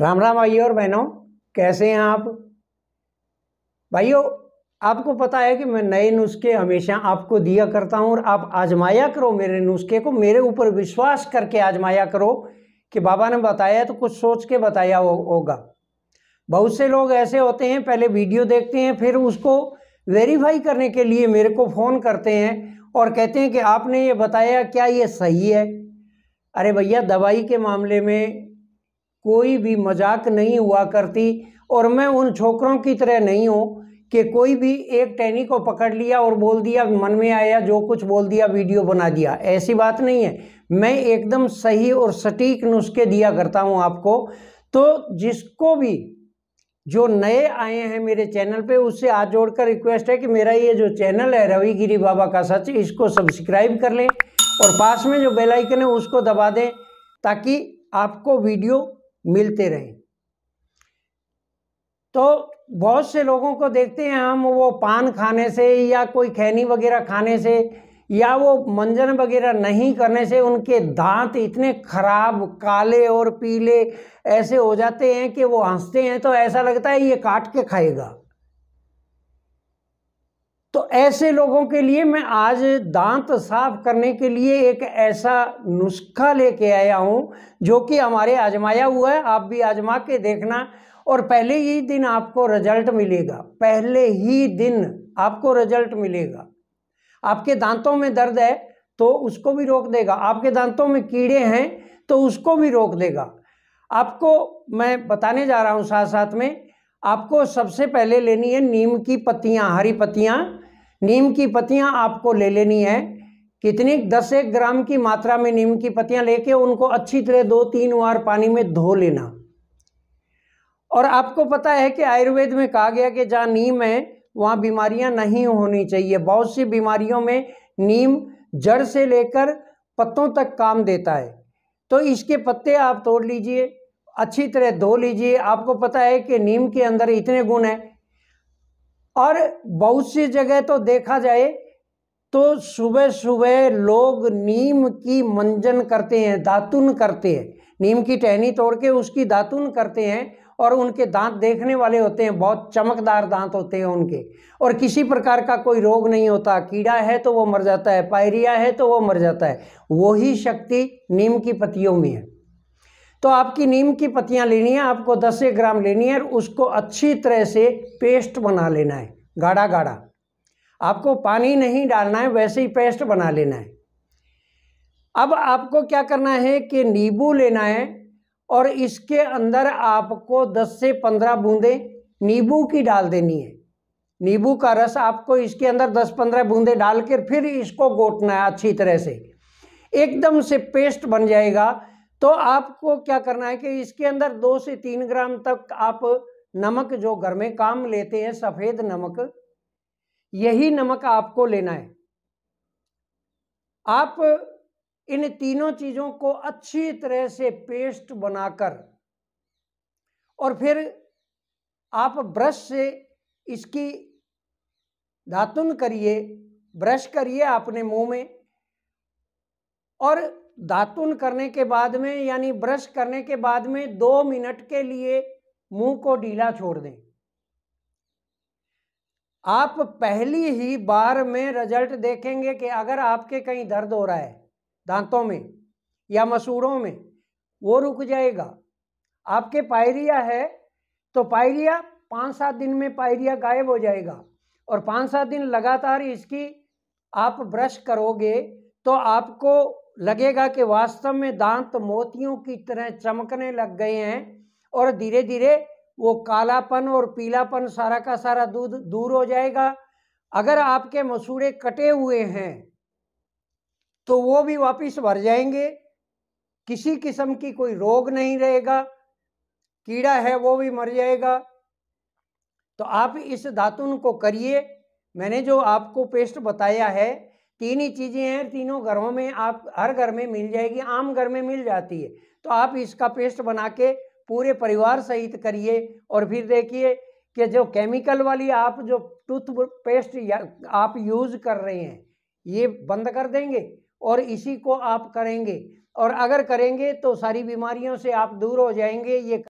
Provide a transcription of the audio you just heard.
राम राम भाइयों और बहनों कैसे हैं आप भाइयों आपको पता है कि मैं नए नुस्खे हमेशा आपको दिया करता हूं और आप आजमाया करो मेरे नुस्खे को मेरे ऊपर विश्वास करके आजमाया करो कि बाबा ने बताया तो कुछ सोच के बताया हो, होगा बहुत से लोग ऐसे होते हैं पहले वीडियो देखते हैं फिर उसको वेरीफाई करने के लिए मेरे को फ़ोन करते हैं और कहते हैं कि आपने ये बताया क्या ये सही है अरे भैया दवाई के मामले में कोई भी मजाक नहीं हुआ करती और मैं उन छोकरों की तरह नहीं हूँ कि कोई भी एक टैनी को पकड़ लिया और बोल दिया मन में आया जो कुछ बोल दिया वीडियो बना दिया ऐसी बात नहीं है मैं एकदम सही और सटीक नुस्खे दिया करता हूँ आपको तो जिसको भी जो नए आए हैं मेरे चैनल पे उससे हाथ जोड़कर रिक्वेस्ट है कि मेरा ये जो चैनल है रवि गिरी बाबा का सच इसको सब्सक्राइब कर लें और पास में जो बेल आइकन है उसको दबा दें ताकि आपको वीडियो मिलते रहे तो बहुत से लोगों को देखते हैं हम वो पान खाने से या कोई खैनी वगैरह खाने से या वो मंजन वगैरह नहीं करने से उनके दांत इतने खराब काले और पीले ऐसे हो जाते हैं कि वो हंसते हैं तो ऐसा लगता है ये काट के खाएगा तो ऐसे लोगों के लिए मैं आज दांत साफ करने के लिए एक ऐसा नुस्खा लेके आया हूँ जो कि हमारे आजमाया हुआ है आप भी आजमा के देखना और पहले ही दिन आपको रिजल्ट मिलेगा पहले ही दिन आपको रिजल्ट मिलेगा आपके दांतों में दर्द है तो उसको भी रोक देगा आपके दांतों में कीड़े हैं तो उसको भी रोक देगा आपको मैं बताने जा रहा हूँ साथ साथ में आपको सबसे पहले लेनी है नीम की पत्तियाँ हरी पत्तियाँ नीम की पत्तियां आपको ले लेनी है कितनी दस एक ग्राम की मात्रा में नीम की पत्तियां लेके उनको अच्छी तरह दो तीन बार पानी में धो लेना और आपको पता है कि आयुर्वेद में कहा गया कि जहाँ नीम है वहाँ बीमारियाँ नहीं होनी चाहिए बहुत सी बीमारियों में नीम जड़ से लेकर पत्तों तक काम देता है तो इसके पत्ते आप तोड़ लीजिए अच्छी तरह धो लीजिए आपको पता है कि नीम के अंदर इतने गुण हैं और बहुत सी जगह तो देखा जाए तो सुबह सुबह लोग नीम की मंजन करते हैं दातुन करते हैं नीम की टहनी तोड़ के उसकी दातुन करते हैं और उनके दांत देखने वाले होते हैं बहुत चमकदार दांत होते हैं उनके और किसी प्रकार का कोई रोग नहीं होता कीड़ा है तो वो मर जाता है पायरिया है तो वो मर जाता है वही शक्ति नीम की पतियों में है तो आपकी नीम की पत्तियां लेनी है आपको दस एक ग्राम लेनी है और उसको अच्छी तरह से पेस्ट बना लेना है गाढ़ा गाढ़ा आपको पानी नहीं डालना है वैसे ही पेस्ट बना लेना है अब आपको क्या करना है कि नींबू लेना है और इसके अंदर आपको 10 से 15 बूंदें नींबू की डाल देनी है नींबू का रस आपको इसके अंदर 10-15 बूंदें डालकर फिर इसको गोटना है अच्छी तरह से एकदम से पेस्ट बन जाएगा तो आपको क्या करना है कि इसके अंदर दो से तीन ग्राम तक आप नमक जो घर में काम लेते हैं सफ़ेद नमक यही नमक आपको लेना है आप इन तीनों चीज़ों को अच्छी तरह से पेस्ट बनाकर और फिर आप ब्रश से इसकी धातुन करिए ब्रश करिए अपने मुंह में और दातुन करने के बाद में यानी ब्रश करने के बाद में दो मिनट के लिए मुंह को ढीला छोड़ दें आप पहली ही बार में रिजल्ट देखेंगे कि अगर आपके कहीं दर्द हो रहा है दांतों में या मसूड़ों में वो रुक जाएगा आपके पायरिया है तो पायरिया पाँच सात दिन में पायरिया गायब हो जाएगा और पाँच सात दिन लगातार इसकी आप ब्रश करोगे तो आपको लगेगा कि वास्तव में दांत मोतियों की तरह चमकने लग गए हैं और धीरे धीरे वो कालापन और पीलापन सारा का सारा दूध दूर हो जाएगा अगर आपके मसूड़े कटे हुए हैं तो वो भी वापस भर जाएंगे किसी किस्म की कोई रोग नहीं रहेगा कीड़ा है वो भी मर जाएगा तो आप इस धातुन को करिए मैंने जो आपको पेस्ट बताया है तीन ही चीज़ें हैं तीनों घरों में आप हर घर में मिल जाएगी आम घर में मिल जाती है तो आप इसका पेस्ट बना के पूरे परिवार सहित करिए और फिर देखिए कि जो केमिकल वाली आप जो टूथ पेस्ट आप यूज़ कर रहे हैं ये बंद कर देंगे और इसी को आप करेंगे और अगर करेंगे तो सारी बीमारियों से आप दूर हो जाएंगे ये